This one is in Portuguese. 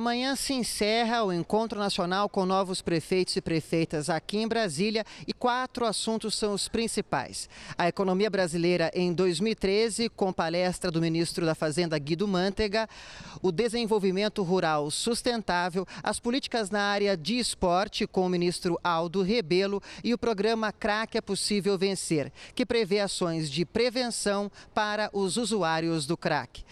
Amanhã se encerra o encontro nacional com novos prefeitos e prefeitas aqui em Brasília e quatro assuntos são os principais. A economia brasileira em 2013, com palestra do ministro da Fazenda Guido Mantega, o desenvolvimento rural sustentável, as políticas na área de esporte com o ministro Aldo Rebelo e o programa Crack é Possível Vencer, que prevê ações de prevenção para os usuários do crack.